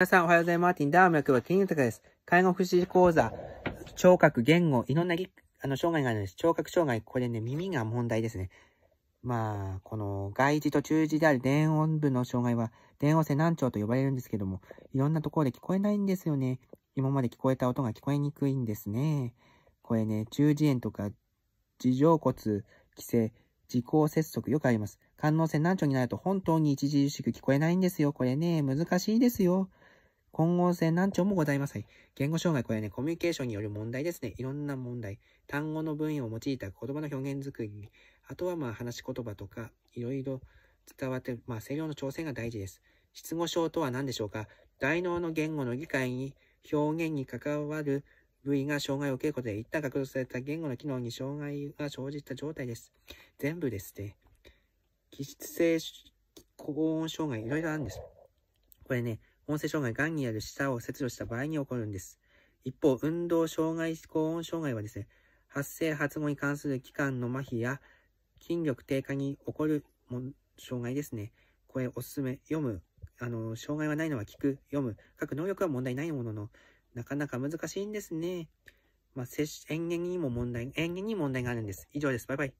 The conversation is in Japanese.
皆さんおはようございます。マーティンダーム役は金タカです。介護福祉講座、聴覚、言語、いろんなあの障害があるんです。聴覚障害、これね、耳が問題ですね。まあ、この外耳と中耳である電音部の障害は、電音性難聴と呼ばれるんですけども、いろんなところで聞こえないんですよね。今まで聞こえた音が聞こえにくいんですね。これね、中耳炎とか、耳上骨、規制、時効接続よくあります。官能性難聴になると本当に著しく聞こえないんですよ。これね、難しいですよ。混合性難聴もございません。言語障害、これはね、コミュニケーションによる問題ですね。いろんな問題。単語の分野を用いた言葉の表現作り、あとはまあ話し言葉とか、いろいろ伝わって、まあ声量の調整が大事です。失語症とは何でしょうか大脳の言語の理解に、表現に関わる部位が障害を受けることで、一旦獲得された言語の機能に障害が生じた状態です。全部ですね。気質性高音障害、いろいろあるんです。これね、音声障害、癌による舌を切除した場合に起こるんです。一方、運動障害、高音障害はですね、発生、発語に関する器官の麻痺や筋力低下に起こるも障害ですね。これおすすめ、読む、あの、障害はないのは聞く、読む、各能力は問題ないものの、なかなか難しいんですね。まあ、演劇にも問題、演劇に問題があるんです。以上です。バイバイ。